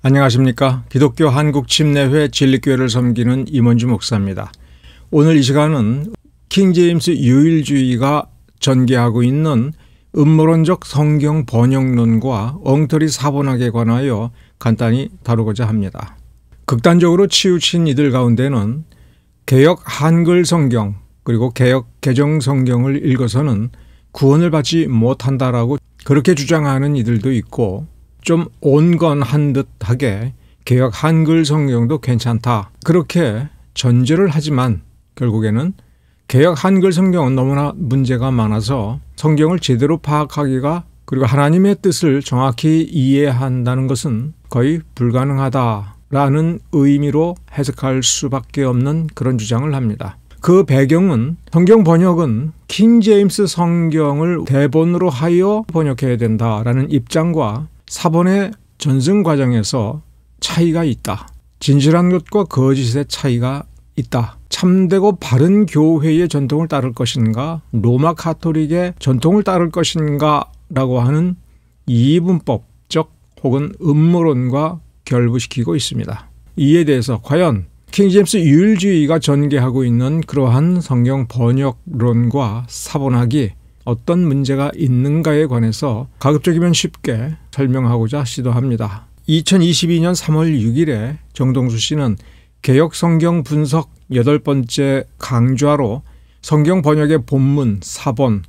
안녕하십니까. 기독교 한국침례회 진리교회를 섬기는 임원주 목사입니다. 오늘 이 시간은 킹제임스 유일주의가 전개하고 있는 음모론적 성경 번역론과 엉터리 사본학에 관하여 간단히 다루고자 합니다. 극단적으로 치우친 이들 가운데는 개혁 한글 성경 그리고 개혁 개정 성경을 읽어서는 구원을 받지 못한다라고 그렇게 주장하는 이들도 있고 좀 온건한 듯하게 개혁 한글 성경도 괜찮다. 그렇게 전제를 하지만 결국에는 개혁 한글 성경은 너무나 문제가 많아서 성경을 제대로 파악하기가 그리고 하나님의 뜻을 정확히 이해한다는 것은 거의 불가능하다라는 의미로 해석할 수밖에 없는 그런 주장을 합니다. 그 배경은 성경 번역은 킹 제임스 성경을 대본으로 하여 번역해야 된다라는 입장과 사본의 전승 과정에서 차이가 있다. 진실한 것과 거짓의 차이가 있다. 참되고 바른 교회의 전통을 따를 것인가 로마 카톨릭의 전통을 따를 것인가 라고 하는 이분법적 혹은 음모론과 결부시키고 있습니다. 이에 대해서 과연 킹제임스 유일주의가 전개하고 있는 그러한 성경 번역론과 사본학이 어떤 문제가 있는가에 관해서 가급적이면 쉽게 설명하고자 시도합니다. 2022년 3월 6일에 정동수 씨는 개혁 성경 분석 8 번째 강좌로 성경 번역의 본문 4번,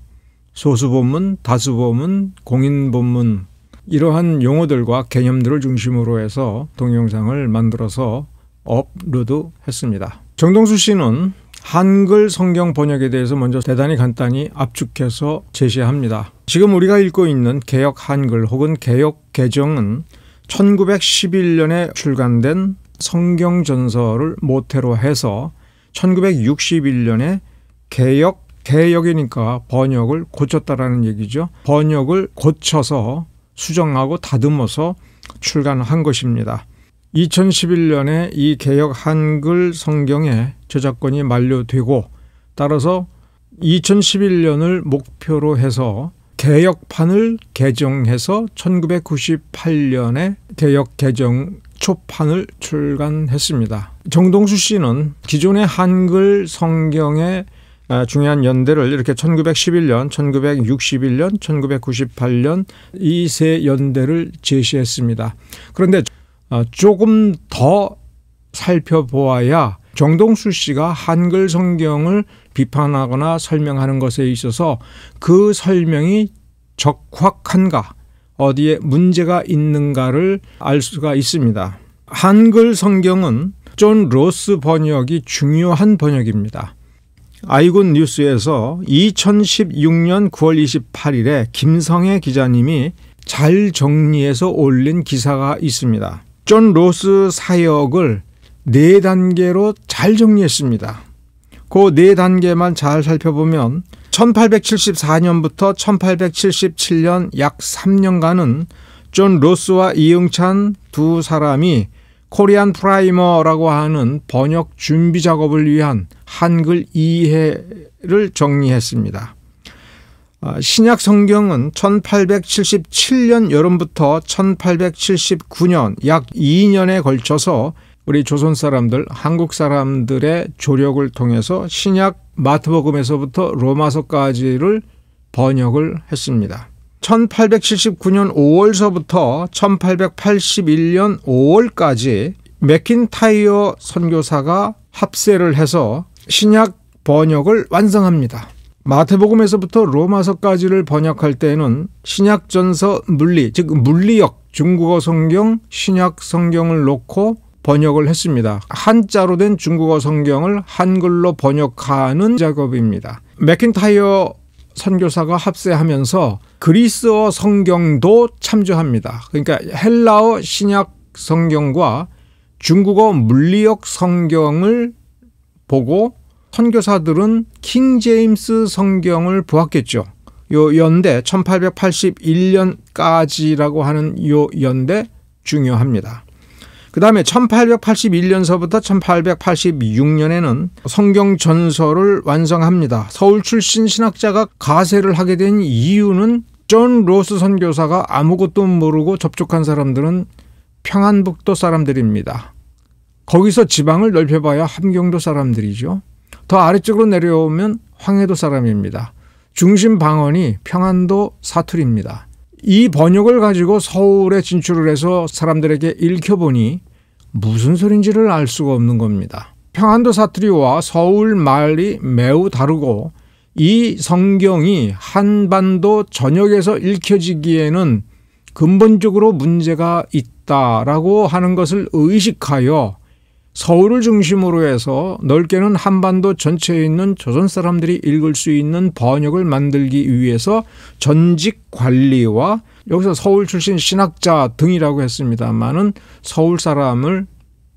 소수 본문, 다수 본문, 공인 본문 이러한 용어들과 개념들을 중심으로 해서 동영상을 만들어서 업로드 했습니다. 정동수 씨는 한글 성경 번역에 대해서 먼저 대단히 간단히 압축해서 제시합니다. 지금 우리가 읽고 있는 개역 한글 혹은 개역 개정은 1911년에 출간된 성경 전서를 모태로 해서 1961년에 개역 개역이니까 번역을 고쳤다라는 얘기죠. 번역을 고쳐서 수정하고 다듬어서 출간한 것입니다. 2011년에 이 개혁 한글 성경의 저작권이 만료되고 따라서 2011년을 목표로 해서 개혁판을 개정해서 1998년에 개혁 개정 초판을 출간했습니다. 정동수 씨는 기존의 한글 성경의 아, 중요한 연대를 이렇게 1911년, 1961년, 1998년 이 세 연대를 제시했습니다. 그런데 아, 조금 더 살펴보아야 정동수 씨가 한글 성경을 비판하거나 설명하는 것에 있어서 그 설명이 적확한가 어디에 문제가 있는가를 알 수가 있습니다. 한글 성경은 존 로스 번역이 중요한 번역입니다. 아이군 뉴스에서 2016년 9월 28일에 김성애 기자님이 잘 정리해서 올린 기사가 있습니다. 존 로스 사역을 네 단계로 잘 정리했습니다. 그 네 단계만 잘 살펴보면 1874년부터 1877년 약 3년간은 존 로스와 이응찬 두 사람이 코리안 프라이머라고 하는 번역 준비 작업을 위한 한글 이해를 정리했습니다. 아, 신약 성경은 1877년 여름부터 1879년 약 2년에 걸쳐서 우리 조선 사람들, 한국 사람들의 조력을 통해서 신약 마트복음에서부터 로마서까지를 번역을 했습니다. 1879년 5월서부터 1881년 5월까지 맥킨타이어 선교사가 합세를 해서 신약 번역을 완성합니다. 마태복음에서부터 로마서까지를 번역할 때에는 신약전서 물리, 즉 물리역 중국어 성경, 신약 성경을 놓고 번역을 했습니다. 한자로 된 중국어 성경을 한글로 번역하는 작업입니다. 맥킨타이어 선교사가 합세하면서 그리스어 성경도 참조합니다. 그러니까 헬라어 신약 성경과 중국어 물리역 성경을 보고 선교사들은 킹 제임스 성경을 보았겠죠. 요 연대 1881년까지라고 하는 요 연대 중요합니다. 그 다음에 1881년서부터 1886년에는 성경 전서를 완성합니다. 서울 출신 신학자가 가세를 하게 된 이유는 존 로스 선교사가 아무것도 모르고 접촉한 사람들은 평안북도 사람들입니다. 거기서 지방을 넓혀봐야 함경도 사람들이죠. 더 아래쪽으로 내려오면 황해도 사람입니다. 중심 방언이 평안도 사투리입니다. 이 번역을 가지고 서울에 진출을 해서 사람들에게 읽혀보니 무슨 소린지를 알 수가 없는 겁니다. 평안도 사투리와 서울 말이 매우 다르고 이 성경이 한반도 전역에서 읽혀지기에는 근본적으로 문제가 있다라고 하는 것을 의식하여 서울을 중심으로 해서 넓게는 한반도 전체에 있는 조선 사람들이 읽을 수 있는 번역을 만들기 위해서 전직 관리와 여기서 서울 출신 신학자 등이라고 했습니다만은 서울 사람을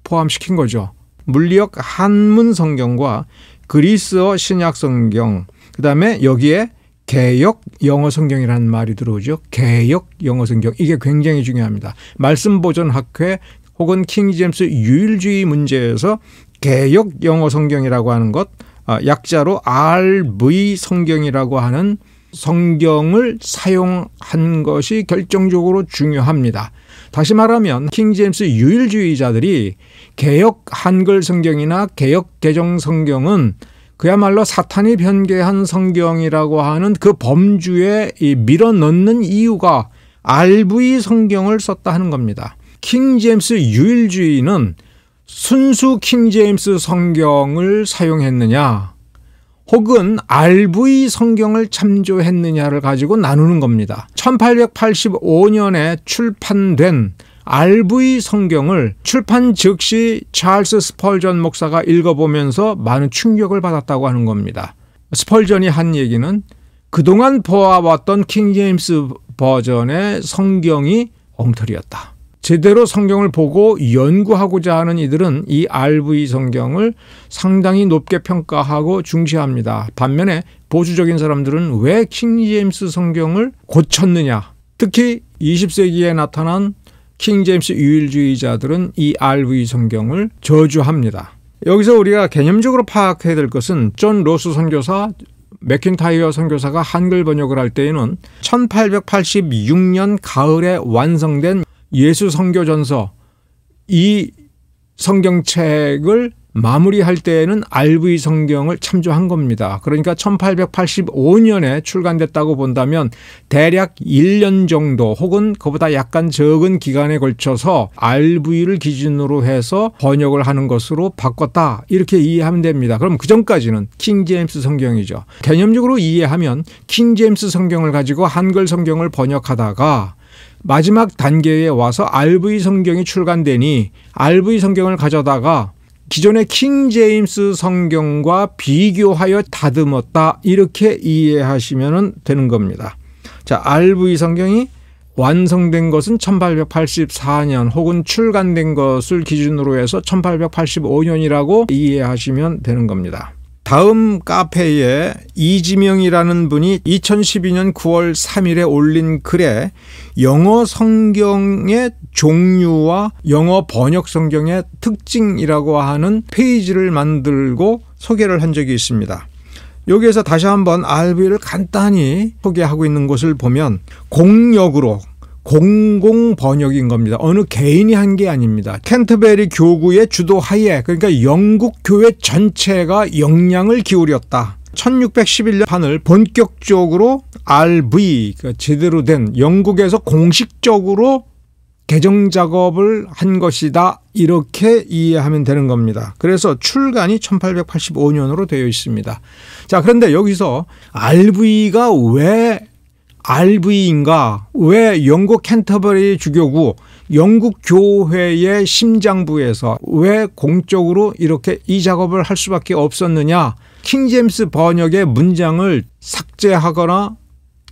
포함시킨 거죠. 물리학 한문 성경과 그리스어 신약 성경, 그 다음에 여기에 개역 영어 성경이라는 말이 들어오죠. 개역 영어 성경. 이게 굉장히 중요합니다. 말씀 보존 학회 혹은 킹 제임스 유일주의 문제에서 개혁 영어 성경이라고 하는 것 아, 약자로 RV 성경이라고 하는 성경을 사용한 것이 결정적으로 중요합니다. 다시 말하면 킹제임스 유일주의자들이 개역 한글 성경이나 개역 개정 성경은 그야말로 사탄이 변개한 성경이라고 하는 그 범주에 밀어넣는 이유가 RV 성경을 썼다 하는 겁니다. 킹 제임스 유일주의는 순수 킹 제임스 성경을 사용했느냐 혹은 RV 성경을 참조했느냐를 가지고 나누는 겁니다. 1885년에 출판된 RV 성경을 출판 즉시 찰스 스펄전 목사가 읽어보면서 많은 충격을 받았다고 하는 겁니다. 스펄전이 한 얘기는 그동안 보아왔던 킹제임스 버전의 성경이 엉터리였다. 제대로 성경을 보고 연구하고자 하는 이들은 이 RV 성경을 상당히 높게 평가하고 중시합니다. 반면에 보수적인 사람들은 왜 킹제임스 성경을 고쳤느냐? 특히 20세기에 나타난 킹제임스 유일주의자들은 이 RV 성경을 저주합니다. 여기서 우리가 개념적으로 파악해야 될 것은 존 로스 선교사 맥킨타이어 선교사가 한글 번역을 할 때에는 1886년 가을에 완성된 예수 성교전서 이 성경책을 마무리할 때에는 RV 성경을 참조한 겁니다. 그러니까 1885년에 출간됐다고 본다면 대략 1년 정도 혹은 그보다 약간 적은 기간에 걸쳐서 RV를 기준으로 해서 번역을 하는 것으로 바꿨다. 이렇게 이해하면 됩니다. 그럼 그 전까지는 킹제임스 성경이죠. 개념적으로 이해하면 킹제임스 성경을 가지고 한글 성경을 번역하다가 마지막 단계에 와서 RV 성경이 출간되니 RV 성경을 가져다가 기존의 킹 제임스 성경과 비교하여 다듬었다 이렇게 이해하시면 되는 겁니다. 자, RV 성경이 완성된 것은 1884년 혹은 출간된 것을 기준으로 해서 1885년이라고 이해하시면 되는 겁니다. 다음 카페에 이지명이라는 분이 2012년 9월 3일에 올린 글에 영어 성경의 종류와 영어 번역 성경의 특징이라고 하는 페이지를 만들고 소개를 한 적이 있습니다. 여기에서 다시 한번 RB를 간단히 소개하고 있는 것을 보면 공역으로 공공 번역인 겁니다. 어느 개인이 한 게 아닙니다. 켄트베리 교구의 주도 하에 그러니까 영국 교회 전체가 역량을 기울였다. 1611년 판을 본격적으로 RV 그러니까 제대로 된 영국에서 공식적으로 개정 작업을 한 것이다. 이렇게 이해하면 되는 겁니다. 그래서 출간이 1885년으로 되어 있습니다. 자, 그런데 여기서 RV가 왜 RV인가 왜 영국 캔터버리 주교구 영국 교회의 심장부에서 왜 공적으로 이렇게 이 작업을 할 수밖에 없었느냐 킹제임스 번역의 문장을 삭제하거나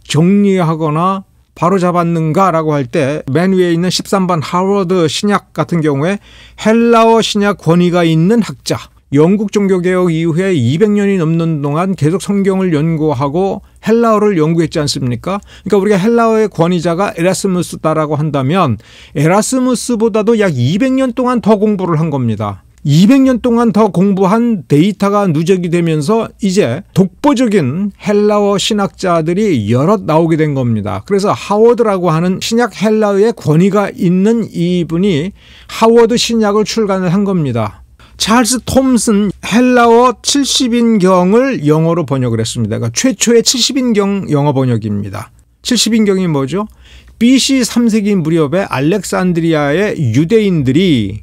정리하거나 바로 잡았는가라고 할 때 맨 위에 있는 13번 하워드 신약 같은 경우에 헬라어 신약 권위가 있는 학자 영국 종교개혁 이후에 200년이 넘는 동안 계속 성경을 연구하고 헬라어를 연구했지 않습니까? 그러니까 우리가 헬라어의 권위자가 에라스무스다라고 한다면 에라스무스보다도 약 200년 동안 더 공부를 한 겁니다. 200년 동안 더 공부한 데이터가 누적이 되면서 이제 독보적인 헬라어 신학자들이 여럿 나오게 된 겁니다. 그래서 하워드라고 하는 신약 헬라어의 권위가 있는 이분이 하워드 신약을 출간을 한 겁니다. 찰스 톰슨 헬라어 70인경을 영어로 번역을 했습니다. 그러니까 최초의 70인경 영어 번역입니다. 70인경이 뭐죠? BC 3세기 무렵에 알렉산드리아의 유대인들이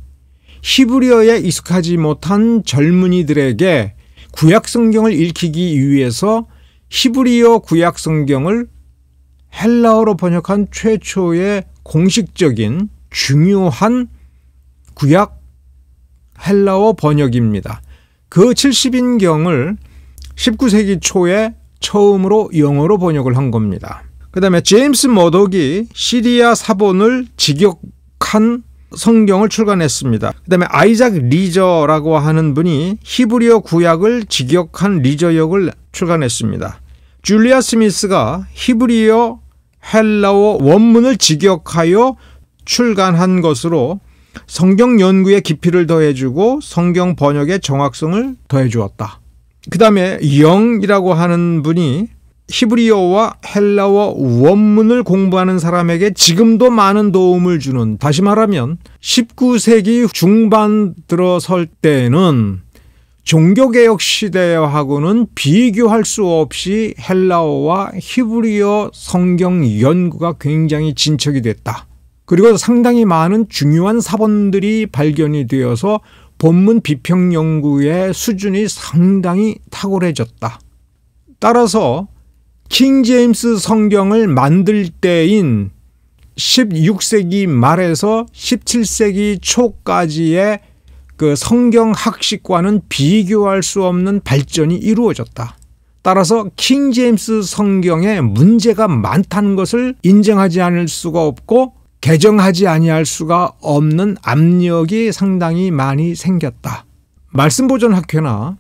히브리어에 익숙하지 못한 젊은이들에게 구약 성경을 읽히기 위해서 히브리어 구약 성경을 헬라어로 번역한 최초의 공식적인 중요한 구약 헬라어 번역입니다. 그 70인경을 19세기 초에 처음으로 영어로 번역을 한 겁니다. 그 다음에 제임스 머독이 시리아 사본을 직역한 성경을 출간했습니다. 그 다음에 아이작 리저라고 하는 분이 히브리어 구약을 직역한 리저역을 출간했습니다. 줄리아 스미스가 히브리어 헬라어 원문을 직역하여 출간한 것으로 성경 연구의 깊이를 더해주고 성경 번역의 정확성을 더해주었다. 그 다음에 영이라고 하는 분이 히브리어와 헬라어 원문을 공부하는 사람에게 지금도 많은 도움을 주는 다시 말하면 19세기 중반 들어설 때는 종교개혁 시대하고는 비교할 수 없이 헬라어와 히브리어 성경 연구가 굉장히 진척이 됐다. 그리고 상당히 많은 중요한 사본들이 발견이 되어서 본문 비평 연구의 수준이 상당히 탁월해졌다. 따라서 킹 제임스 성경을 만들 때인 16세기 말에서 17세기 초까지의 그 성경 학식과는 비교할 수 없는 발전이 이루어졌다. 따라서 킹 제임스 성경에 문제가 많다는 것을 인정하지 않을 수가 없고 개정하지 아니할 수가 없는 압력이 상당히 많이 생겼다. 말씀보존 학회나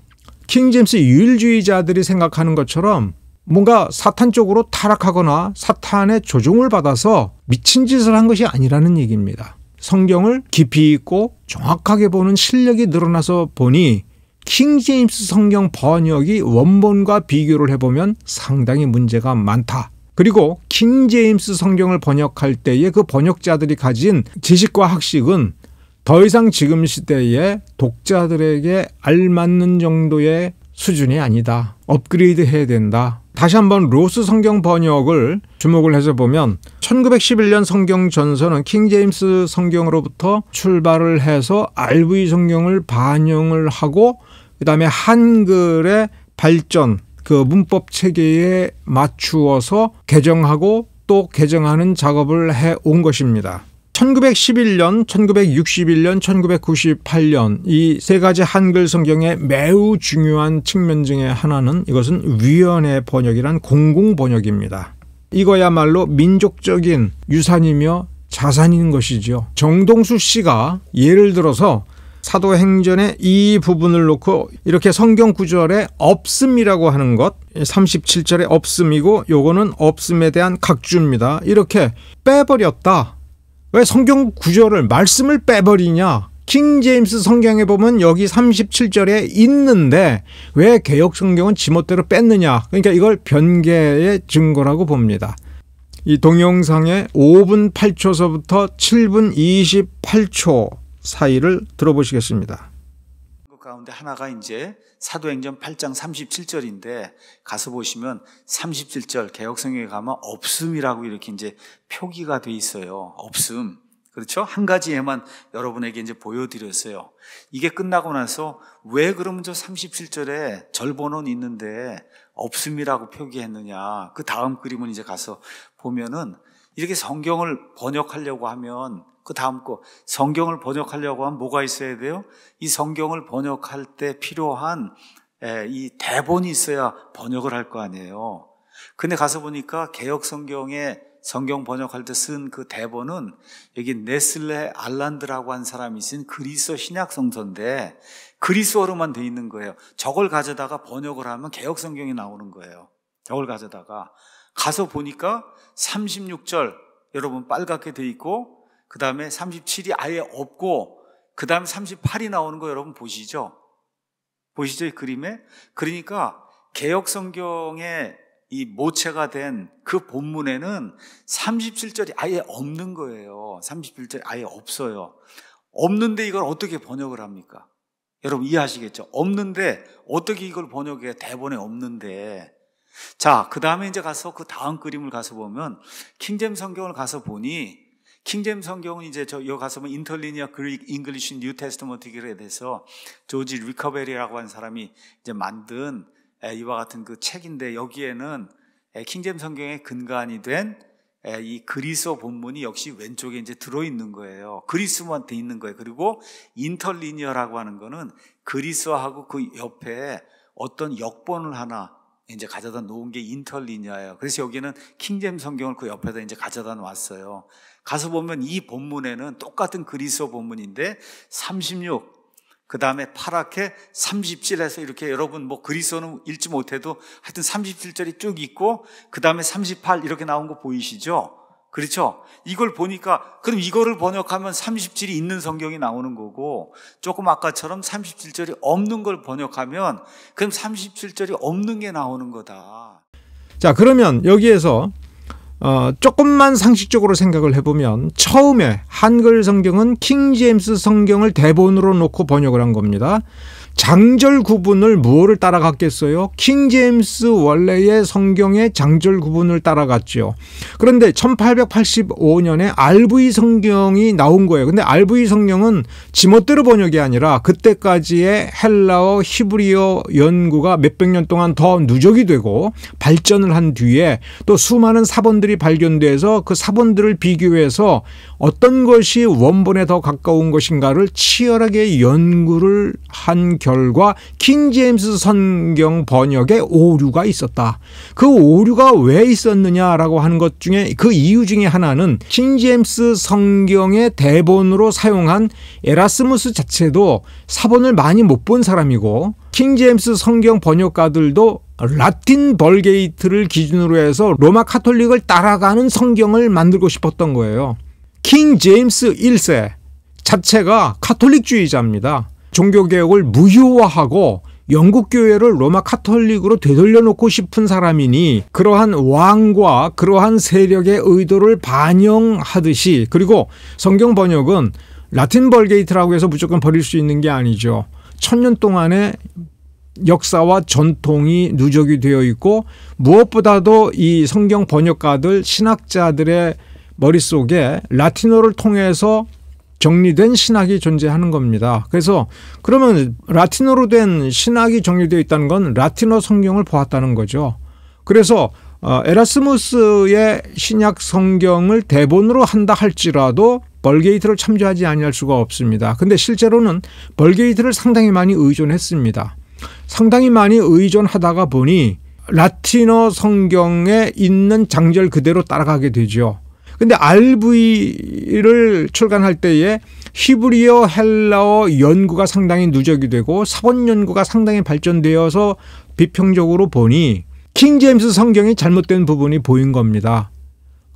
킹잼스 유일주의자들이 생각하는 것처럼 뭔가 사탄 쪽으로 타락하거나 사탄의 조종을 받아서 미친 짓을 한 것이 아니라는 얘기입니다. 성경을 깊이 있고 정확하게 보는 실력이 늘어나서 보니 킹제임스 성경 번역이 원본과 비교를 해보면 상당히 문제가 많다. 그리고 킹 제임스 성경을 번역할 때에 그 번역자들이 가진 지식과 학식은 더 이상 지금 시대에 독자들에게 알맞는 정도의 수준이 아니다. 업그레이드 해야 된다. 다시 한번 로스 성경 번역을 주목을 해서 보면 1911년 성경 전서는 킹제임스 성경으로부터 출발을 해서 RV 성경을 반영을 하고 그다음에 한글의 발전 그 문법 체계에 맞추어서 개정하고 또 개정하는 작업을 해 온 것입니다. 1911년, 1961년, 1998년 이 세 가지 한글 성경의 매우 중요한 측면 중에 하나는 이것은 위원회 번역이란 공공 번역입니다. 이거야말로 민족적인 유산이며 자산인 것이죠. 정동수 씨가 예를 들어서 사도행전의 이 부분을 놓고 이렇게 성경 구절에 없음이라고 하는 것 37절에 없음이고 요거는 없음에 대한 각주입니다. 이렇게 빼버렸다. 왜 성경 구절을 말씀을 빼버리냐? 킹 제임스 성경에 보면 여기 37절에 있는데 왜 개혁 성경은 지멋대로 뺐느냐? 그러니까 이걸 변개의 증거라고 봅니다. 이 동영상의 5분 8초서부터 7분 28초 사이를 들어보시겠습니다. 그 가운데 하나가 이제 사도행전 8장 37절인데 가서 보시면 37절 개혁성경에 가면 없음이라고 이렇게 이제 표기가 돼 있어요. 없음. 그렇죠? 한 가지에만 여러분에게 이제 보여드렸어요. 이게 끝나고 나서 왜 그러면 저 37절에 절번호 있는데 없음이라고 표기했느냐. 그 다음 그림은 이제 가서 보면은 이렇게 성경을 번역하려고 하면 그 다음 거 성경을 번역하려고 하면 뭐가 있어야 돼요? 이 성경을 번역할 때 필요한 이 대본이 있어야 번역을 할 거 아니에요. 근데 가서 보니까 개혁 성경에 성경 번역할 때 쓴 그 대본은 여기 네슬레 알란드라고 한 사람이 쓴 그리스어 신약 성서인데 그리스어로만 돼 있는 거예요. 저걸 가져다가 번역을 하면 개혁 성경이 나오는 거예요. 저걸 가져다가 가서 보니까 36절 여러분 빨갛게 돼 있고 그 다음에 37이 아예 없고, 그 다음 에 38이 나오는 거 여러분 보시죠? 보시죠? 이 그림에? 그러니까 개혁성경의 이 모체가 된 그 본문에는 37절이 아예 없는 거예요. 37절이 아예 없어요. 없는데 이걸 어떻게 번역을 합니까? 여러분 이해하시겠죠? 없는데 어떻게 이걸 번역해? 대본에 없는데. 자, 그 다음에 이제 가서 그 다음 그림을 가서 보면 킹잼 성경을 가서 보니 킹잼 성경은 이제 저 여기 가서 보면 인터리니어 그릭 잉글리시 뉴 테스트먼트기에 대해서 조지 리커베리라고 한 사람이 이제 만든 이와 같은 그 책인데 여기에는 킹잼 성경의 근간이 된 이 그리스어 본문이 역시 왼쪽에 이제 들어있는 거예요. 그리스만 돼 있는 거예요. 그리고 인터리니어라고 하는 거는 그리스어하고 그 옆에 어떤 역본을 하나 이제 가져다 놓은 게인터리니어예요 그래서 여기는 킹잼 성경을 그 옆에다 이제 가져다 놨어요. 가서 보면 이 본문에는 똑같은 그리스어 본문인데 36, 그 다음에 파랗게 37에서 이렇게 여러분 뭐 그리스어는 읽지 못해도 하여튼 37절이 쭉 있고 그 다음에 38 이렇게 나온 거 보이시죠? 그렇죠? 이걸 보니까 그럼 이거를 번역하면 37이 있는 성경이 나오는 거고 조금 아까처럼 37절이 없는 걸 번역하면 그럼 37절이 없는 게 나오는 거다. 자, 그러면 여기에서 어, 조금만 상식적으로 생각을 해보면 처음에 한글 성경은 킹제임스 성경을 대본으로 놓고 번역을 한 겁니다. 장절 구분을 무엇을 따라갔겠어요? 킹 제임스 원래의 성경의 장절 구분을 따라갔죠. 그런데 1885년에 RV 성경이 나온 거예요. 근데 RV 성경은 지멋대로 번역이 아니라 그때까지의 헬라어 히브리어 연구가 몇 백 년 동안 더 누적이 되고 발전을 한 뒤에 또 수많은 사본들이 발견돼서 그 사본들을 비교해서 어떤 것이 원본에 더 가까운 것인가를 치열하게 연구를 한 결과 킹 제임스 성경 번역에 오류가 있었다. 그 오류가 왜 있었느냐라고 하는 것 중에 그 이유 중에 하나는 킹 제임스 성경의 대본으로 사용한 에라스무스 자체도 사본을 많이 못 본 사람이고 킹 제임스 성경 번역가들도 라틴 벌게이트를 기준으로 해서 로마 카톨릭을 따라가는 성경을 만들고 싶었던 거예요. 킹 제임스 1세 자체가 카톨릭주의자입니다. 종교개혁을 무효화하고 영국 교회를 로마 카톨릭으로 되돌려놓고 싶은 사람이니 그러한 왕과 그러한 세력의 의도를 반영하듯이 그리고 성경 번역은 라틴 벌게이트라고 해서 무조건 버릴 수 있는 게 아니죠. 천년 동안의 역사와 전통이 누적이 되어 있고 무엇보다도 이 성경 번역가들 신학자들의 머릿속에 라틴어를 통해서 정리된 신학이 존재하는 겁니다. 그래서 그러면 라틴어로 된 신학이 정리되어 있다는 건 라틴어 성경을 보았다는 거죠. 그래서 어, 에라스무스의 신약 성경을 대본으로 한다 할지라도 벌게이트를 참조하지 아니할 수가 없습니다. 근데 실제로는 벌게이트를 상당히 많이 의존했습니다. 상당히 많이 의존하다가 보니 라틴어 성경에 있는 장절 그대로 따라가게 되죠. 근데 RV를 출간할 때에 히브리어 헬라어 연구가 상당히 누적이 되고 사본 연구가 상당히 발전되어서 비평적으로 보니 킹 제임스 성경이 잘못된 부분이 보인 겁니다.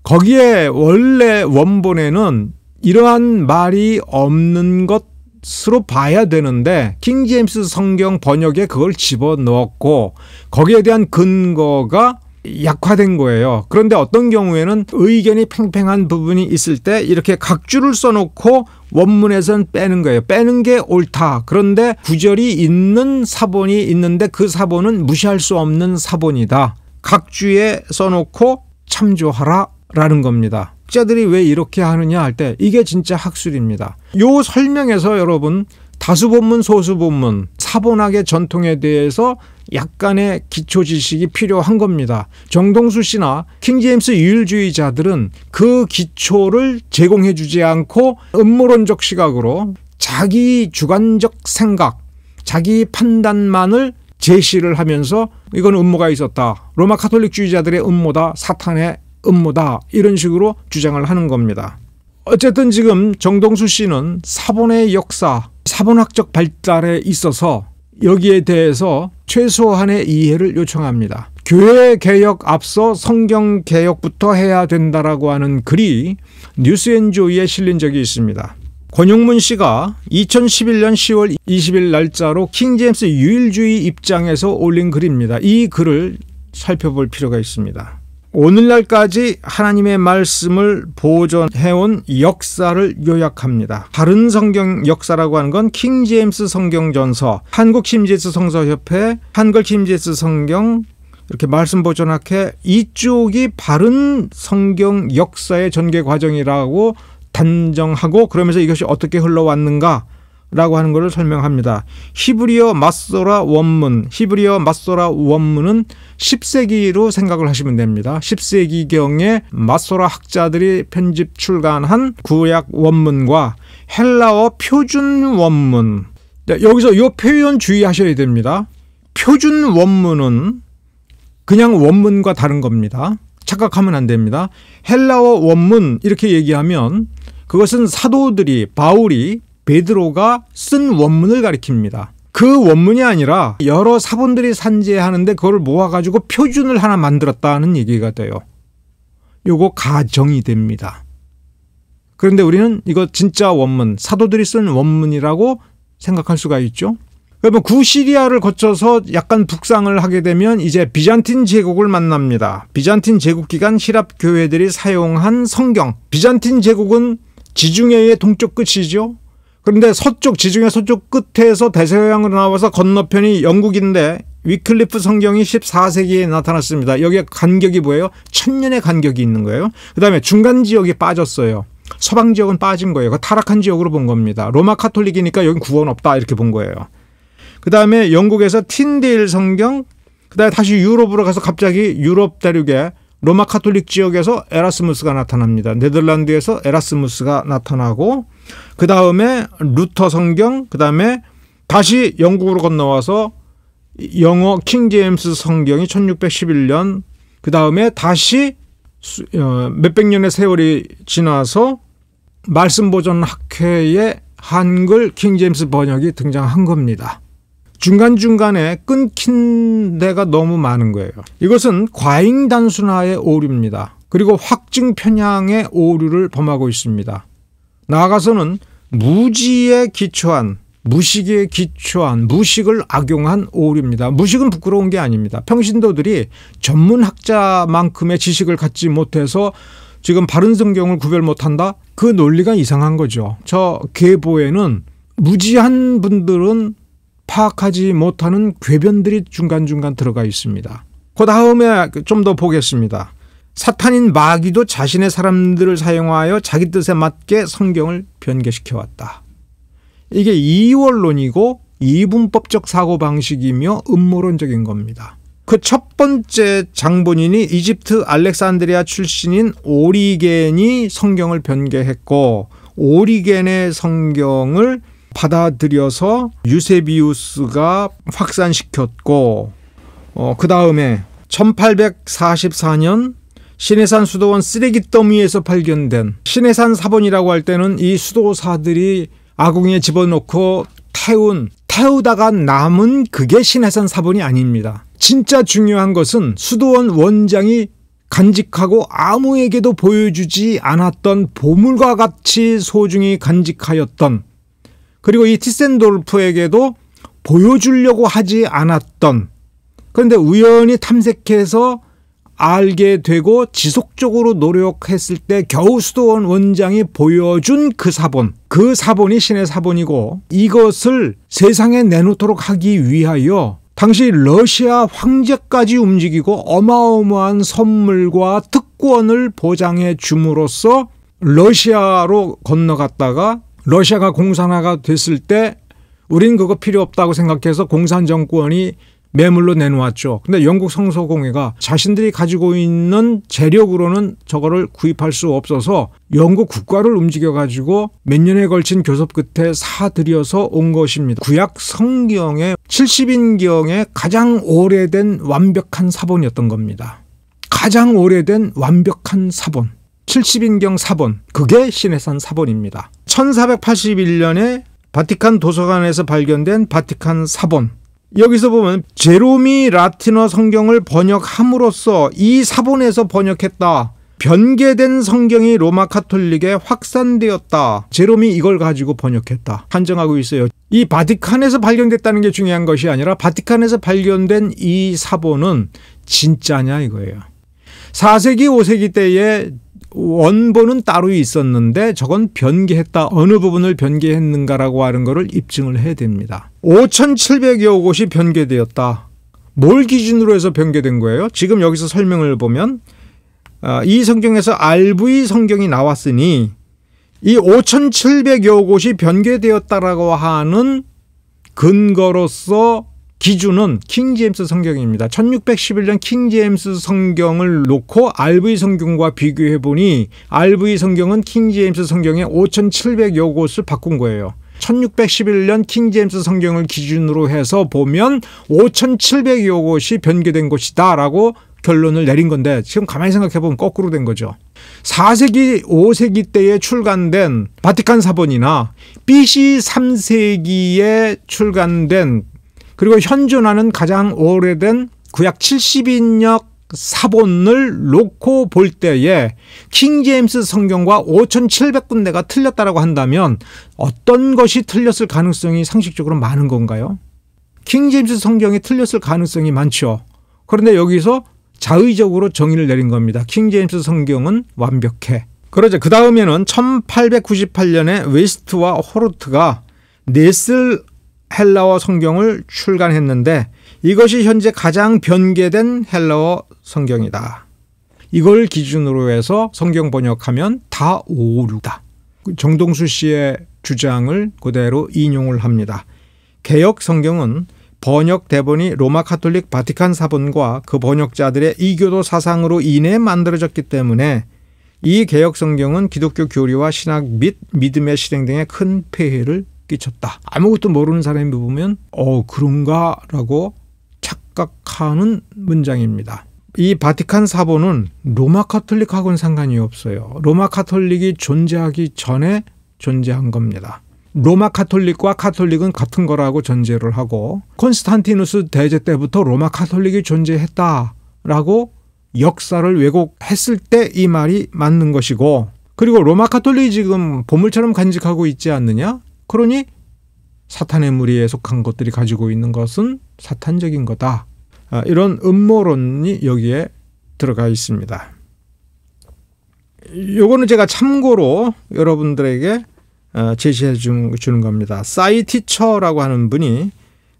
거기에 원래 원본에는 이러한 말이 없는 것으로 봐야 되는데 킹 제임스 성경 번역에 그걸 집어넣었고 거기에 대한 근거가 약화된 거예요. 그런데 어떤 경우에는 의견이 팽팽한 부분이 있을 때 이렇게 각주를 써놓고 원문에선 빼는 거예요. 빼는 게 옳다. 그런데 구절이 있는 사본이 있는데 그 사본은 무시할 수 없는 사본이다. 각주에 써놓고 참조하라 라는 겁니다. 학자들이 왜 이렇게 하느냐 할 때 이게 진짜 학술입니다. 요 설명에서 여러분 다수 본문 소수 본문 사본학의 전통에 대해서 약간의 기초 지식이 필요한 겁니다. 정동수 씨나 킹제임스 유일주의자들은 그 기초를 제공해 주지 않고 음모론적 시각으로 자기 주관적 생각, 자기 판단만을 제시를 하면서 이건 음모가 있었다. 로마 카톨릭주의자들의 음모다. 사탄의 음모다. 이런 식으로 주장을 하는 겁니다. 어쨌든 지금 정동수 씨는 사본의 역사, 사본학적 발달에 있어서 여기에 대해서 최소한의 이해를 요청합니다. 교회 개혁 앞서 성경 개혁부터 해야 된다라고 하는 글이 뉴스앤조이에 실린 적이 있습니다. 권용문 씨가 2011년 10월 20일 날짜로 킹제임스 유일주의 입장에서 올린 글입니다. 이 글을 살펴볼 필요가 있습니다. 오늘날까지 하나님의 말씀을 보존해온 역사를 요약합니다. 바른 성경 역사라고 하는 건 킹제임스 성경전서, 한국 심지스 성서협회, 한글 심지스 성경, 이렇게 말씀 보존학회 이쪽이 바른 성경 역사의 전개 과정이라고 단정하고 그러면서 이것이 어떻게 흘러왔는가 라고 하는 것을 설명합니다. 히브리어 마소라 원문, 히브리어 마소라 원문은 10세기로 생각을 하시면 됩니다. 10세기경에 마소라 학자들이 편집 출간한 구약 원문과 헬라어 표준 원문. 네, 여기서 이 표현 주의하셔야 됩니다. 표준 원문은 그냥 원문과 다른 겁니다. 착각하면 안 됩니다. 헬라어 원문 이렇게 얘기하면 그것은 사도들이 바울이 베드로가 쓴 원문을 가리킵니다. 그 원문이 아니라 여러 사본들이 산재하는데 그걸 모아가지고 표준을 하나 만들었다는 얘기가 돼요. 요거 가정이 됩니다. 그런데 우리는 이거 진짜 원문, 사도들이 쓴 원문이라고 생각할 수가 있죠. 그러면 구시리아를 거쳐서 약간 북상을 하게 되면 이제 비잔틴 제국을 만납니다. 비잔틴 제국 기간 히랍 교회들이 사용한 성경. 비잔틴 제국은 지중해의 동쪽 끝이죠. 그런데 서쪽 지중해 서쪽 끝에서 대서양으로 나와서 건너편이 영국인데 위클리프 성경이 14세기에 나타났습니다. 여기에 간격이 뭐예요? 천년의 간격이 있는 거예요. 그다음에 중간 지역이 빠졌어요. 서방 지역은 빠진 거예요. 타락한 지역으로 본 겁니다. 로마 카톨릭이니까 여기 구원 없다 이렇게 본 거예요. 그다음에 영국에서 틴데일 성경 그다음에 다시 유럽으로 가서 갑자기 유럽 대륙에 로마 카톨릭 지역에서 에라스무스가 나타납니다. 네덜란드에서 에라스무스가 나타나고 그 다음에 루터 성경, 그 다음에 다시 영국으로 건너와서 영어 킹 제임스 성경이 1611년, 그 다음에 다시 어, 몇백 년의 세월이 지나서 말씀 보존 학회의 한글 킹 제임스 번역이 등장한 겁니다. 중간중간에 끊긴 데가 너무 많은 거예요. 이것은 과잉 단순화의 오류입니다. 그리고 확증 편향의 오류를 범하고 있습니다. 나아가서는 무지에 기초한 무식에 기초한 무식을 악용한 오류입니다. 무식은 부끄러운 게 아닙니다. 평신도들이 전문학자만큼의 지식을 갖지 못해서 지금 바른 성경을 구별 못한다? 그 논리가 이상한 거죠. 저 계보에는 무지한 분들은 파악하지 못하는 궤변들이 중간중간 들어가 있습니다. 그 다음에 좀 더 보겠습니다. 사탄인 마귀도 자신의 사람들을 사용하여 자기 뜻에 맞게 성경을 변개시켜 왔다. 이게 이원론이고 이분법적 사고방식이며 음모론적인 겁니다. 그 첫 번째 장본인이 이집트 알렉산드리아 출신인 오리겐이 성경을 변개했고 오리겐의 성경을 받아들여서 유세비우스가 확산시켰고 어, 그 다음에 1844년 신해산 수도원 쓰레기 더미에서 발견된 신해산 사본이라고 할 때는 이 수도사들이 아궁이에 집어넣고 태운 태우다가 남은 그게 신해산 사본이 아닙니다. 진짜 중요한 것은 수도원 원장이 간직하고 아무에게도 보여주지 않았던 보물과 같이 소중히 간직하였던 그리고 이 티센돌프에게도 보여주려고 하지 않았던 그런데 우연히 탐색해서 알게 되고 지속적으로 노력했을 때 겨우 수도원 원장이 보여준 그 사본, 그 사본이 신의 사본이고 이것을 세상에 내놓도록 하기 위하여 당시 러시아 황제까지 움직이고 어마어마한 선물과 특권을 보장해 줌으로써 러시아로 건너갔다가 러시아가 공산화가 됐을 때 우린 그거 필요 없다고 생각해서 공산 정권이 매물로 내놓았죠. 근데 영국 성서공회가 자신들이 가지고 있는 재력으로는 저거를 구입할 수 없어서 영국 국가를 움직여 가지고 몇 년에 걸친 교섭 끝에 사들여서 온 것입니다. 구약 성경의 70인경의 가장 오래된 완벽한 사본이었던 겁니다. 가장 오래된 완벽한 사본. 70인경 사본. 그게 신해산 사본입니다. 1481년에 바티칸 도서관에서 발견된 바티칸 사본. 여기서 보면 제롬이 라틴어 성경을 번역함으로써 이 사본에서 번역했다. 변개된 성경이 로마 카톨릭에 확산되었다. 제롬이 이걸 가지고 번역했다. 한정하고 있어요. 이 바티칸에서 발견됐다는 게 중요한 것이 아니라 바티칸에서 발견된 이 사본은 진짜냐 이거예요. 4세기, 5세기 때에 원본은 따로 있었는데 저건 변기했다 어느 부분을 변기했는가라고 하는 것을 입증을 해야 됩니다. 5,700여 곳이 변개되었다. 뭘 기준으로 해서 변개된 거예요? 지금 여기서 설명을 보면 아, 이 성경에서 RV 성경이 나왔으니 이 5,700여 곳이 변개되었다라고 하는 근거로서 기준은 킹 제임스 성경입니다. 1611년 킹 제임스 성경을 놓고 RV 성경과 비교해 보니 RV 성경은 킹 제임스 성경의 5,700여 곳을 바꾼 거예요. 1611년 킹제임스 성경을 기준으로 해서 보면 5,700여 곳이 변개된 것이다 라고 결론을 내린 건데 지금 가만히 생각해보면 거꾸로 된 거죠. 4세기, 5세기 때에 출간된 바티칸 사본이나 BC 3세기에 출간된 그리고 현존하는 가장 오래된 구약 70인역 사본을 놓고 볼 때에 킹제임스 성경과 5,700군데가 틀렸다라고 한다면 어떤 것이 틀렸을 가능성이 상식적으로 많은 건가요? 킹제임스 성경이 틀렸을 가능성이 많죠. 그런데 여기서 자의적으로 정의를 내린 겁니다. 킹제임스 성경은 완벽해. 그러자 그 다음에는 1898년에 웨스트와 호르트가 네슬 헬라어 성경을 출간했는데 이것이 현재 가장 변개된 헬라어 성경이다. 이걸 기준으로 해서 성경 번역하면 다 오류다. 정동수 씨의 주장을 그대로 인용을 합니다. 개혁 성경은 번역 대본이 로마 카톨릭 바티칸 사본과 그 번역자들의 이교도 사상으로 인해 만들어졌기 때문에 이 개혁 성경은 기독교 교리와 신학 및 믿음의 실행 등에 큰 폐해를 끼쳤다. 아무것도 모르는 사람이 보면 어 그런가라고 착각하는 문장입니다. 이 바티칸 사본은 로마 카톨릭하고는 상관이 없어요. 로마 카톨릭이 존재하기 전에 존재한 겁니다. 로마 카톨릭과 카톨릭은 같은 거라고 전제를 하고 콘스탄티누스 대제 때부터 로마 카톨릭이 존재했다라고 역사를 왜곡했을 때 이 말이 맞는 것이고 그리고 로마 카톨릭이 지금 보물처럼 간직하고 있지 않느냐? 그러니 사탄의 무리에 속한 것들이 가지고 있는 것은 사탄적인 거다. 아, 이런 음모론이 여기에 들어가 있습니다. 요거는 제가 참고로 여러분들에게 아, 제시해 주는 겁니다. 사이티처라고 하는 분이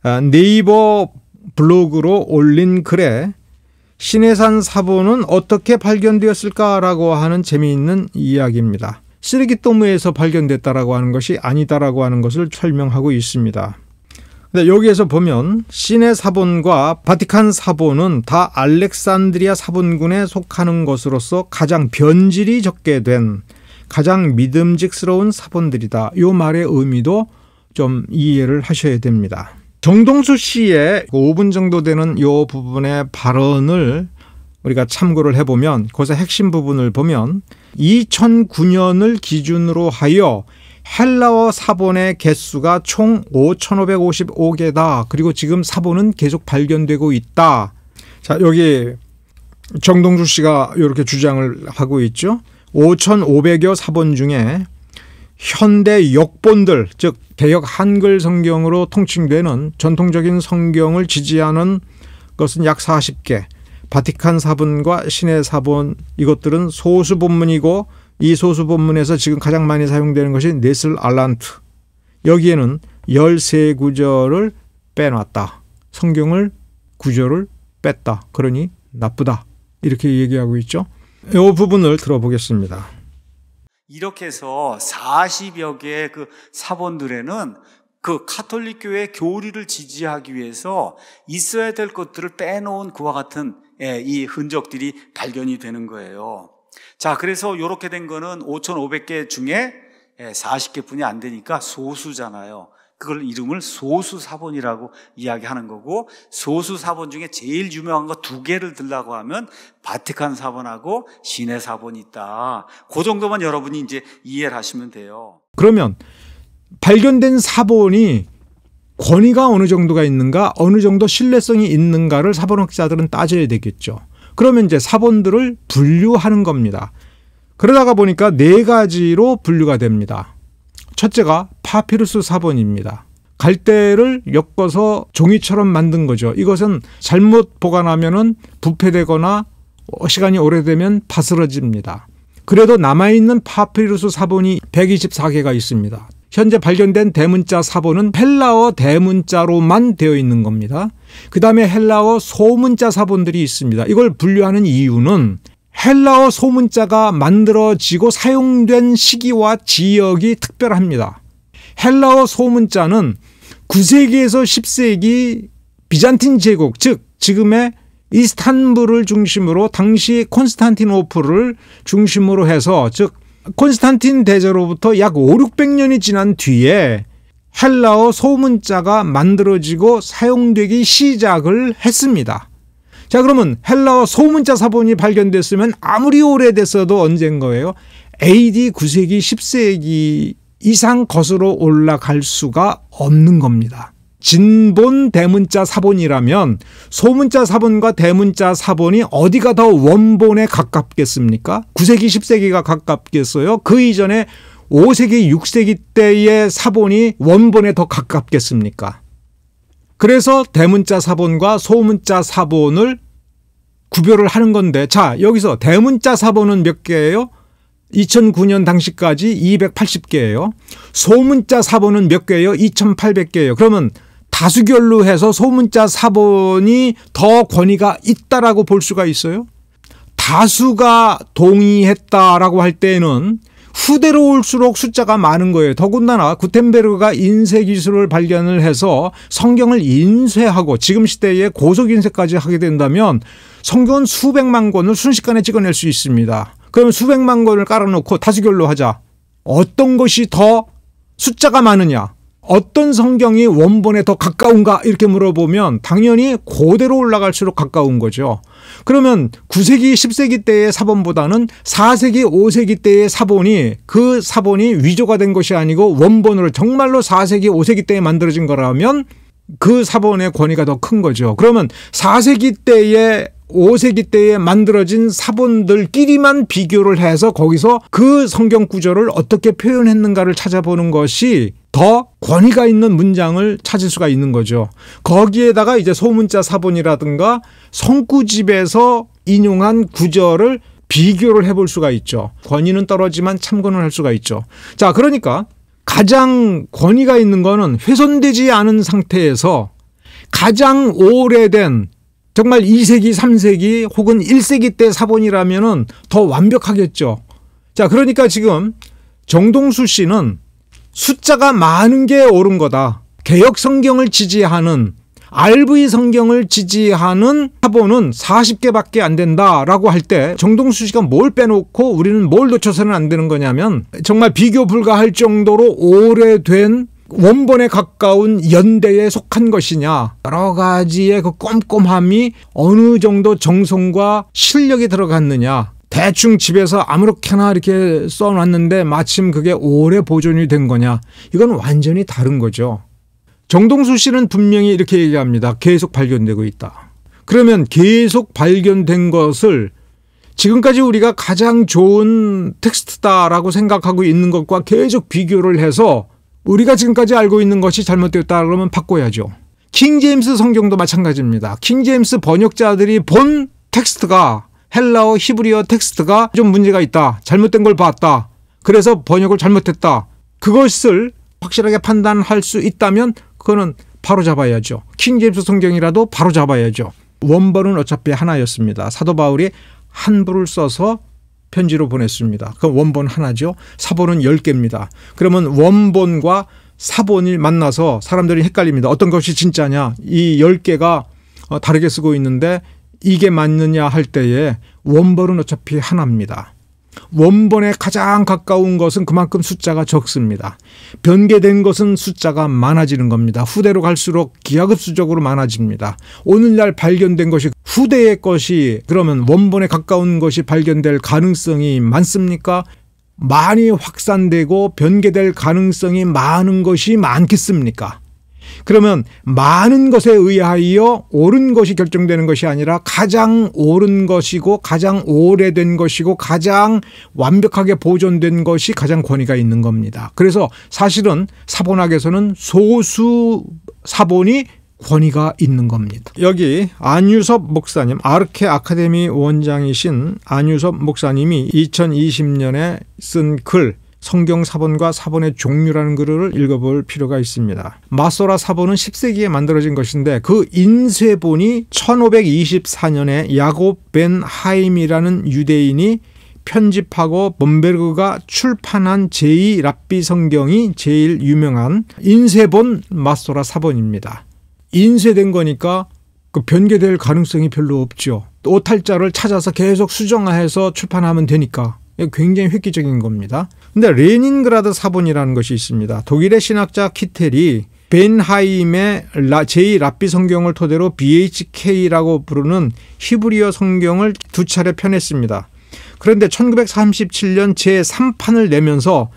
아, 네이버 블로그로 올린 글에 신해산 사보는 어떻게 발견되었을까라고 하는 재미있는 이야기입니다. 쓰레기 도무에서 발견됐다라고 하는 것이 아니다라고 하는 것을 설명하고 있습니다. 근데 여기에서 보면 시내 사본과 바티칸 사본은 다 알렉산드리아 사본군에 속하는 것으로서 가장 변질이 적게 된 가장 믿음직스러운 사본들이다. 이 말의 의미도 좀 이해를 하셔야 됩니다. 정동수 씨의 5분 그 정도 되는 이 부분의 발언을 우리가 참고를 해보면 거기서 핵심 부분을 보면 2009년을 기준으로 하여 헬라어 사본의 개수가 총 5,555개다. 그리고 지금 사본은 계속 발견되고 있다. 자, 여기 정동주 씨가 이렇게 주장을 하고 있죠. 5,500여 사본 중에 현대 역본들, 즉 개역 한글 성경으로 통칭되는 전통적인 성경을 지지하는 것은 약 40개, 바티칸 사본과 신의 사본 이것들은 소수 본문이고 이 소수 본문에서 지금 가장 많이 사용되는 것이 네슬 알란트. 여기에는 13구절을 빼놨다. 성경을 구절을 뺐다. 그러니 나쁘다. 이렇게 얘기하고 있죠. 이 부분을 들어보겠습니다. 이렇게 해서 40여 개의 그 사본들에는 그 카톨릭 교회 교리를 지지하기 위해서 있어야 될 것들을 빼놓은 그와 같은 예, 이 흔적들이 발견이 되는 거예요. 자, 그래서 이렇게 된 거는 5,500개 중에 40개 예, 뿐이 안 되니까 소수잖아요. 그걸 이름을 소수사본이라고 이야기하는 거고 소수사본 중에 제일 유명한 거 두 개를 들라고 하면 바티칸 사본하고 시내 사본이 있다. 그 정도만 여러분이 이제 이해를 하시면 돼요. 그러면 발견된 사본이 권위가 어느 정도가 있는가 어느 정도 신뢰성이 있는가를 사본학자들은 따져야 되겠죠. 그러면 이제 사본들을 분류하는 겁니다. 그러다가 보니까 네 가지로 분류가 됩니다. 첫째가 파피루스 사본입니다. 갈대를 엮어서 종이처럼 만든 거죠. 이것은 잘못 보관하면은 부패되거나 시간이 오래되면 파스러집니다. 그래도 남아있는 파피루스 사본이 124개가 있습니다. 현재 발견된 대문자 사본은 헬라어 대문자로만 되어 있는 겁니다. 그 다음에 헬라어 소문자 사본들이 있습니다. 이걸 분류하는 이유는 헬라어 소문자가 만들어지고 사용된 시기와 지역이 특별합니다. 헬라어 소문자는 9세기에서 10세기 비잔틴 제국, 즉 지금의 이스탄불을 중심으로 당시 콘스탄티노프를 중심으로 해서 즉 콘스탄틴 대제로부터 약 5, 600년이 지난 뒤에 헬라어 소문자가 만들어지고 사용되기 시작을 했습니다. 자 그러면 헬라어 소문자 사본이 발견됐으면 아무리 오래됐어도 언젠 거예요? AD 9세기 10세기 이상 거슬러 올라갈 수가 없는 겁니다. 진본 대문자 사본이라면 소문자 사본과 대문자 사본이 어디가 더 원본에 가깝겠습니까? 9세기 10세기가 가깝겠어요? 그 이전에 5세기 6세기 때의 사본이 원본에 더 가깝겠습니까? 그래서 대문자 사본과 소문자 사본을 구별을 하는 건데 자 여기서 대문자 사본은 몇 개예요? 2009년 당시까지 280개예요. 소문자 사본은 몇 개예요? 2800개예요. 그러면 다수결로 해서 소문자 사본이 더 권위가 있다라고 볼 수가 있어요. 다수가 동의했다라고 할 때에는 후대로 올수록 숫자가 많은 거예요. 더군다나 구텐베르가 인쇄 기술을 발견을 해서 성경을 인쇄하고 지금 시대에 고속 인쇄까지 하게 된다면 성경은 수백만 권을 순식간에 찍어낼 수 있습니다. 그럼 수백만 권을 깔아놓고 다수결로 하자. 어떤 것이 더 숫자가 많으냐? 어떤 성경이 원본에 더 가까운가 이렇게 물어보면 당연히 고대로 올라갈수록 가까운 거죠. 그러면 9세기, 10세기 때의 사본보다는 4세기, 5세기 때의 사본이 그 사본이 위조가 된 것이 아니고 원본으로 정말로 4세기, 5세기 때에 만들어진 거라면 그 사본의 권위가 더 큰 거죠. 그러면 4세기 때의 5세기 때에 만들어진 사본들끼리만 비교를 해서 거기서 그 성경 구절을 어떻게 표현했는가를 찾아보는 것이 더 권위가 있는 문장을 찾을 수가 있는 거죠. 거기에다가 이제 소문자 사본이라든가 성구집에서 인용한 구절을 비교를 해볼 수가 있죠. 권위는 떨어지만 참고는 할 수가 있죠. 자, 그러니까 가장 권위가 있는 거는 훼손되지 않은 상태에서 가장 오래된 정말 2세기, 3세기 혹은 1세기 때사본이라면더 완벽하겠죠. 자, 그러니까 지금 정동수 씨는 숫자가 많은 게 옳은 거다. 개혁 성경을 지지하는 RV 성경을 지지하는 사본은 40개밖에 안 된다라고 할 때 정동수 씨가 뭘 빼놓고 우리는 뭘 놓쳐서는 안 되는 거냐면 정말 비교 불가할 정도로 오래된 원본에 가까운 연대에 속한 것이냐 여러 가지의 그 꼼꼼함이 어느 정도 정성과 실력이 들어갔느냐 대충 집에서 아무렇게나 이렇게 써놨는데 마침 그게 오래 보존이 된 거냐 이건 완전히 다른 거죠. 정동수 씨는 분명히 이렇게 얘기합니다. 계속 발견되고 있다. 그러면 계속 발견된 것을 지금까지 우리가 가장 좋은 텍스트다라고 생각하고 있는 것과 계속 비교를 해서 우리가 지금까지 알고 있는 것이 잘못되었다 그러면 바꿔야죠. 킹 제임스 성경도 마찬가지입니다. 킹 제임스 번역자들이 본 텍스트가 헬라어 히브리어 텍스트가 좀 문제가 있다. 잘못된 걸 봤다. 그래서 번역을 잘못했다. 그것을 확실하게 판단할 수 있다면 그거는 바로 잡아야죠. 킹 제임스 성경이라도 바로 잡아야죠. 원본은 어차피 하나였습니다. 사도 바울이 한부를 써서 편지로 보냈습니다. 그 원본 하나죠. 사본은 10개입니다. 그러면 원본과 사본이 만나서 사람들이 헷갈립니다. 어떤 것이 진짜냐. 이 10개가 어, 다르게 쓰고 있는데 이게 맞느냐 할 때에 원본은 어차피 하나입니다. 원본에 가장 가까운 것은 그만큼 숫자가 적습니다. 변개된 것은 숫자가 많아지는 겁니다. 후대로 갈수록 기하급수적으로 많아집니다. 오늘날 발견된 것이 후대의 것이 그러면 원본에 가까운 것이 발견될 가능성이 많습니까? 많이 확산되고 변개될 가능성이 많은 것이 많겠습니까? 그러면 많은 것에 의하여 옳은 것이 결정되는 것이 아니라 가장 옳은 것이고 가장 오래된 것이고 가장 완벽하게 보존된 것이 가장 권위가 있는 겁니다. 그래서 사실은 사본학에서는 소수 사본이 권위가 있는 겁니다. 여기 안유섭 목사님, 아르케 아카데미 원장이신 안유섭 목사님이 2020년에 쓴글 성경 사본과 사본의 종류라는 글을 읽어볼 필요가 있습니다. 마소라 사본은 10세기에 만들어진 것인데 그 인쇄본이 1524년에 야곱 벤 하임이라는 유대인이 편집하고 범베르그가 출판한 제2 랍비 성경이 제일 유명한 인쇄본 마소라 사본입니다. 인쇄된 거니까 그 변개될 가능성이 별로 없죠. 오탈자를 찾아서 계속 수정해서 출판하면 되니까. 예, 굉장히 획기적인 겁니다. 근데 레닌그라드 사본이라는 것이 있습니다. 독일의 신학자 키텔이 벤하임의 제2라비 성경을 토대로 BHK라고 부르는 히브리어 성경을 두 차례 편했습니다. 그런데 1937년 제3판을 내면서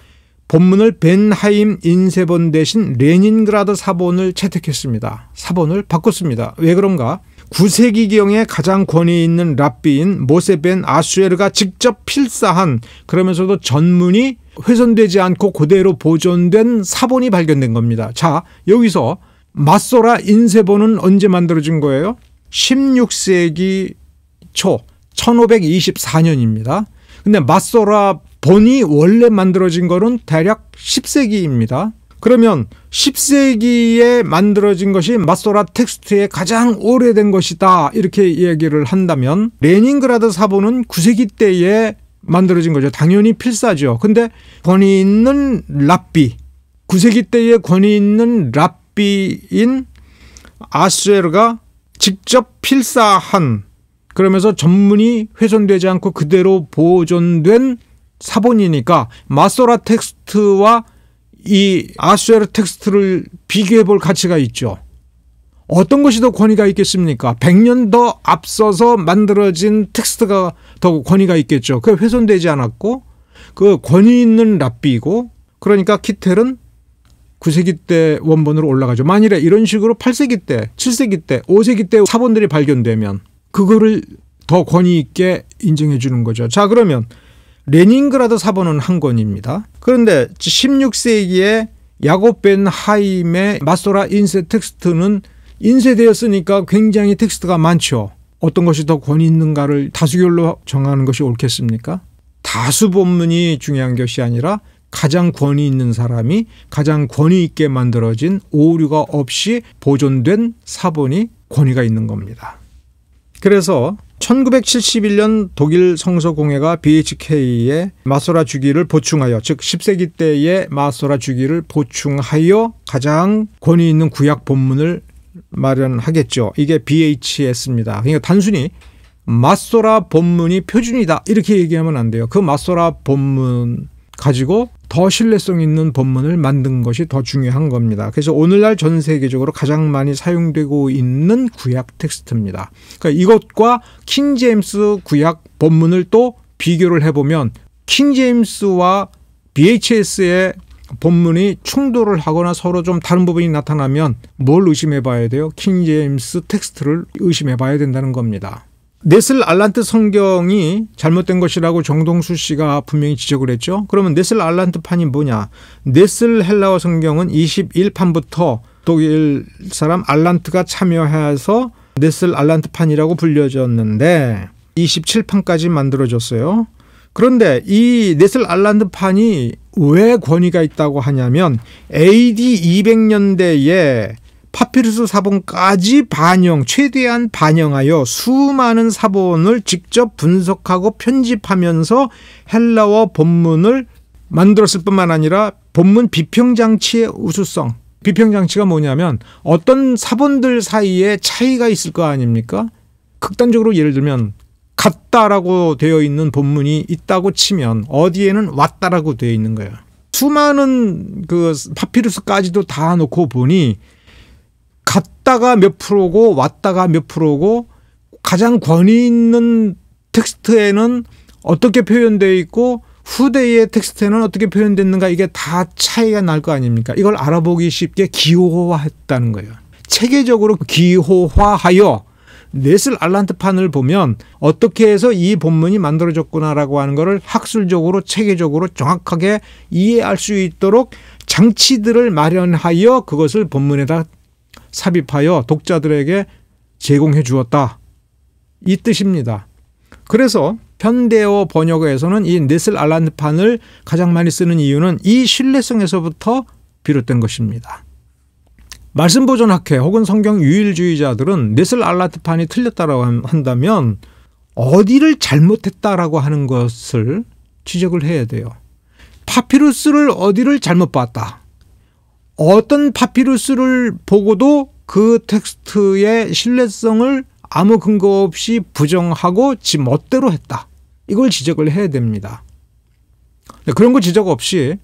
본문을 벤하임 인쇄본 대신 레닌그라드 사본을 채택했습니다. 사본을 바꿨습니다. 왜 그런가? 9세기경에 가장 권위 있는 랍비인 모세벤 아수에르가 직접 필사한 그러면서도 전문이 훼손되지 않고 그대로 보존된 사본이 발견된 겁니다. 자, 여기서 마소라 인쇄본은 언제 만들어진 거예요? 16세기 초 1524년입니다. 근데 마소라 본이 원래 만들어진 거는 대략 10세기입니다. 그러면 10세기에 만들어진 것이 마소라 텍스트의 가장 오래된 것이다 이렇게 얘기를 한다면 레닌그라드 사본은 9세기 때에 만들어진 거죠. 당연히 필사죠. 근데 권위 있는 랍비 9세기 때에 권위 있는 랍비인 아스에르가 직접 필사한 그러면서 전문이 훼손되지 않고 그대로 보존된 사본이니까 마소라 텍스트와 이 아수에르 텍스트를 비교해 볼 가치가 있죠. 어떤 것이 더 권위가 있겠습니까? 100년 더 앞서서 만들어진 텍스트가 더 권위가 있겠죠. 그게 훼손되지 않았고 그 권위 있는 랍비고 그러니까 키텔은 9세기 때 원본으로 올라가죠. 만일에 이런 식으로 8세기 때, 7세기 때, 5세기 때 사본들이 발견되면 그거를 더 권위 있게 인정해 주는 거죠. 자, 그러면 레닌그라드 사본은 한 권입니다. 그런데 16세기에 야곱 벤 하임의 마소라 인쇄 텍스트는 인쇄되었으니까 굉장히 텍스트가 많죠. 어떤 것이 더 권위 있는가를 다수결로 정하는 것이 옳겠습니까? 다수 본문이 중요한 것이 아니라 가장 권위 있는 사람이 가장 권위 있게 만들어진 오류가 없이 보존된 사본이 권위가 있는 겁니다. 그래서 1971년 독일 성서공회가 BHK의 마소라 주기를 보충하여 즉 10세기 때의 마소라 주기를 보충하여 가장 권위 있는 구약 본문을 마련하겠죠. 이게 BHS입니다. 그러니까 단순히 마소라 본문이 표준이다 이렇게 얘기하면 안 돼요. 그 마소라 본문 가지고 더 신뢰성 있는 법문을 만든 것이 더 중요한 겁니다. 그래서 오늘날 전 세계적으로 가장 많이 사용되고 있는 구약 텍스트입니다. 그러니까 이것과 킹 제임스 구약 법문을 또 비교를 해보면 킹 제임스와 BHS의 본문이 충돌을 하거나 서로 좀 다른 부분이 나타나면 뭘 의심해 봐야 돼요? 킹 제임스 텍스트를 의심해 봐야 된다는 겁니다. 네슬 알란트 성경이 잘못된 것이라고 정동수 씨가 분명히 지적을 했죠. 그러면 네슬 알란트 판이 뭐냐? 네슬 헬라어 성경은 21판부터 독일 사람 알란트가 참여해서 네슬 알란트 판이라고 불려졌는데 27판까지 만들어졌어요. 그런데 이 네슬 알란드 판이 왜 권위가 있다고 하냐면 AD 200년대에 파피루스 사본까지 반영, 최대한 반영하여 수많은 사본을 직접 분석하고 편집하면서 헬라어 본문을 만들었을 뿐만 아니라 본문 비평장치의 우수성. 비평장치가 뭐냐면 어떤 사본들 사이에 차이가 있을 거 아닙니까? 극단적으로 예를 들면 같다라고 되어 있는 본문이 있다고 치면 어디에는 왔다라고 되어 있는 거예요. 수많은 그 파피루스까지도 다 놓고 보니 갔다가 몇 프로고 왔다가 몇 프로고 가장 권위 있는 텍스트에는 어떻게 표현되어 있고 후대의 텍스트에는 어떻게 표현됐는가 이게 다 차이가 날 거 아닙니까? 이걸 알아보기 쉽게 기호화했다는 거예요. 체계적으로 기호화하여 넷을 알란트판을 보면 어떻게 해서 이 본문이 만들어졌구나라고 하는 것을 학술적으로 체계적으로 정확하게 이해할 수 있도록 장치들을 마련하여 그것을 본문에다 삽입하여 독자들에게 제공해 주었다. 이 뜻입니다. 그래서 현대어 번역에서는이 네슬 알란드판을 가장 많이 쓰는 이유는 이 신뢰성에서부터 비롯된 것입니다. 말씀보존학회 혹은 성경 유일주의자들은 네슬 알란드판이 틀렸다라고 한다면 어디를 잘못했다라고 하는 것을 지적을 해야 돼요. 파피루스를 어디를 잘못 봤다. 어떤 파피루스를 보고도 그 텍스트의 신뢰성을 아무 근거 없이 부정하고 지 멋대로 했다. 이걸 지적을 해야 됩니다. 네, 그런 거 지적 없이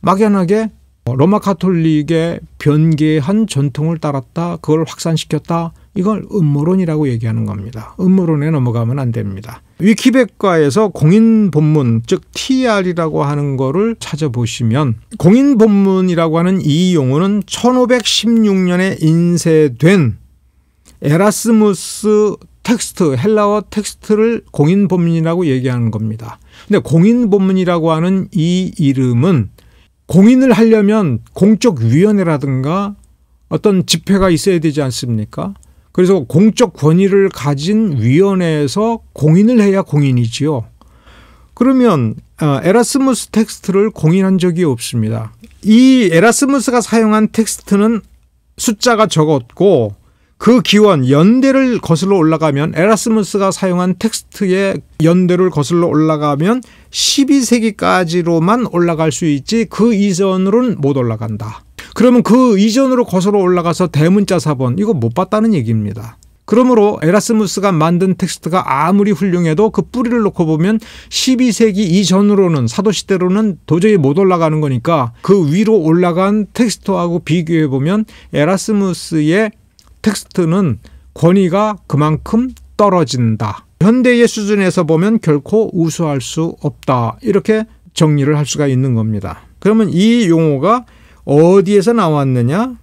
막연하게 로마 카톨릭의 변개한 전통을 따랐다. 그걸 확산시켰다. 이걸 음모론이라고 얘기하는 겁니다. 음모론에 넘어가면 안 됩니다. 위키백과에서 공인 본문 즉 TR이라고 하는 거를 찾아보시면 공인 본문이라고 하는 이 용어는 1516년에 인쇄된 에라스무스 텍스트 헬라어 텍스트를 공인 본문이라고 얘기하는 겁니다. 근데 공인 본문이라고 하는 이 이름은 공인을 하려면 공적 위원회라든가 어떤 집회가 있어야 되지 않습니까? 그래서 공적 권위를 가진 위원회에서 공인을 해야 공인이지요. 그러면 어, 에라스무스 텍스트를 공인한 적이 없습니다. 이 에라스무스가 사용한 텍스트는 숫자가 적었고 그 기원 연대를 거슬러 올라가면 에라스무스가 사용한 텍스트의 연대를 거슬러 올라가면 12세기까지로만 올라갈 수 있지 그 이전으로는 못 올라간다. 그러면 그 이전으로 거슬러 올라가서 대문자 사본 이거 못 봤다는 얘기입니다. 그러므로 에라스무스가 만든 텍스트가 아무리 훌륭해도 그 뿌리를 놓고 보면 12세기 이전으로는 사도시대로는 도저히 못 올라가는 거니까 그 위로 올라간 텍스트하고 비교해 보면 에라스무스의 텍스트는 권위가 그만큼 떨어진다. 현대의 수준에서 보면 결코 우수할 수 없다. 이렇게 정리를 할 수가 있는 겁니다. 그러면 이 용어가 어디에서 나왔느냐?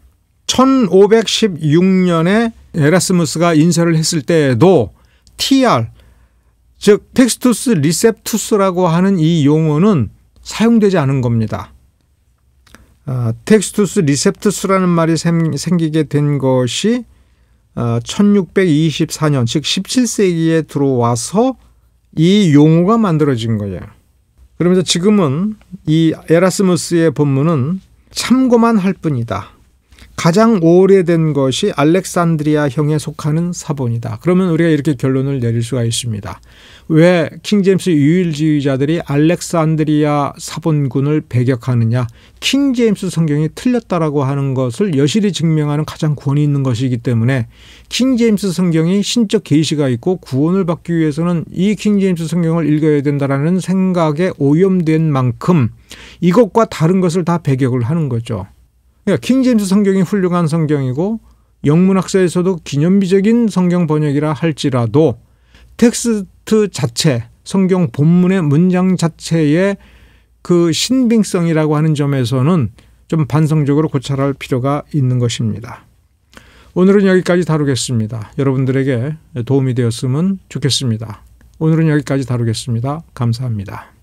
1516년에 에라스무스가 인쇄를 했을 때에도 TR 즉 텍스투스 리셉투스라고 하는 이 용어는 사용되지 않은 겁니다. 어, 텍스투스 리셉투스라는 말이 생, 기게된 것이 어, 아, 1624년 즉 17세기에 들어와서 이 용어가 만들어진 거예요. 그러면서 지금은 이 에라스무스의 본문은 참고만 할 뿐이다. 가장 오래된 것이 알렉산드리아 형에 속하는 사본이다. 그러면 우리가 이렇게 결론을 내릴 수가 있습니다. 왜 킹제임스 유일주의자들이 알렉산드리아 사본군을 배격하느냐 킹제임스 성경이 틀렸다라고 하는 것을 여실히 증명하는 가장 권위 있는 것이기 때문에 킹제임스 성경이 신적 계시가 있고 구원을 받기 위해서는 이 킹제임스 성경을 읽어야 된다라는 생각에 오염된 만큼 이것과 다른 것을 다 배격을 하는 거죠. 그러니까 킹제임스 성경이 훌륭한 성경이고 영문학사에서도 기념비적인 성경 번역이라 할지라도 텍스 트 텍스트 자체 성경 본문의 문장 자체의 그 신빙성이라고 하는 점에서는 좀 반성적으로 고찰할 필요가 있는 것입니다. 오늘은 여기까지 다루겠습니다. 여러분들에게 도움이 되었으면 좋겠습니다. 오늘은 여기까지 다루겠습니다. 감사합니다.